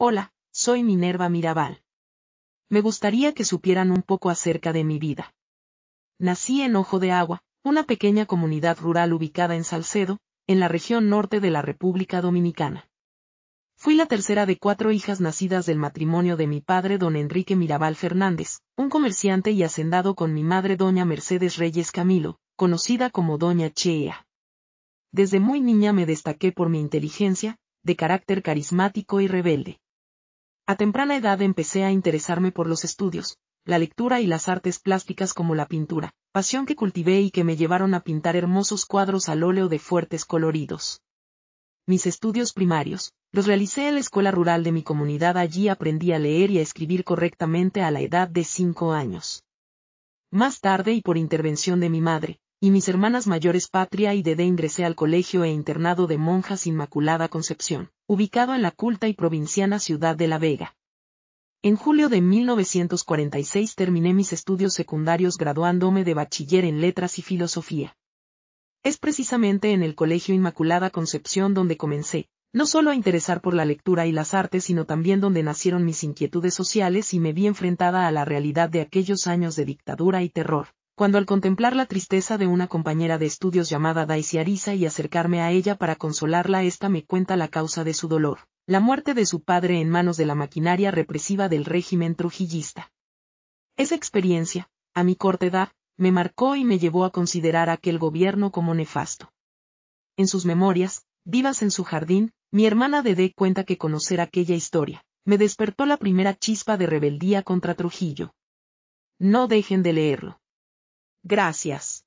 Hola, soy Minerva Mirabal. Me gustaría que supieran un poco acerca de mi vida. Nací en Ojo de Agua, una pequeña comunidad rural ubicada en Salcedo, en la región norte de la República Dominicana. Fui la tercera de cuatro hijas nacidas del matrimonio de mi padre don Enrique Mirabal Fernández, un comerciante y hacendado con mi madre doña Mercedes Reyes Camilo, conocida como doña Chea. Desde muy niña me destaqué por mi inteligencia, de carácter carismático y rebelde. A temprana edad empecé a interesarme por los estudios, la lectura y las artes plásticas como la pintura, pasión que cultivé y que me llevaron a pintar hermosos cuadros al óleo de fuertes coloridos. Mis estudios primarios, los realicé en la escuela rural de mi comunidad, allí aprendí a leer y a escribir correctamente a la edad de cinco años. Más tarde y por intervención de mi madre, y mis hermanas mayores Patria y Dede ingresé al colegio e internado de monjas Inmaculada Concepción, ubicado en la culta y provinciana ciudad de La Vega. En julio de 1946 terminé mis estudios secundarios graduándome de bachiller en letras y filosofía. Es precisamente en el Colegio Inmaculada Concepción donde comencé, no solo a interesar por la lectura y las artes, sino también donde nacieron mis inquietudes sociales y me vi enfrentada a la realidad de aquellos años de dictadura y terror cuando al contemplar la tristeza de una compañera de estudios llamada Daisy Arisa y acercarme a ella para consolarla, esta me cuenta la causa de su dolor, la muerte de su padre en manos de la maquinaria represiva del régimen trujillista. Esa experiencia, a mi corta edad, me marcó y me llevó a considerar aquel gobierno como nefasto. En sus memorias, vivas en su jardín, mi hermana Dede cuenta que conocer aquella historia, me despertó la primera chispa de rebeldía contra Trujillo. No dejen de leerlo. Gracias.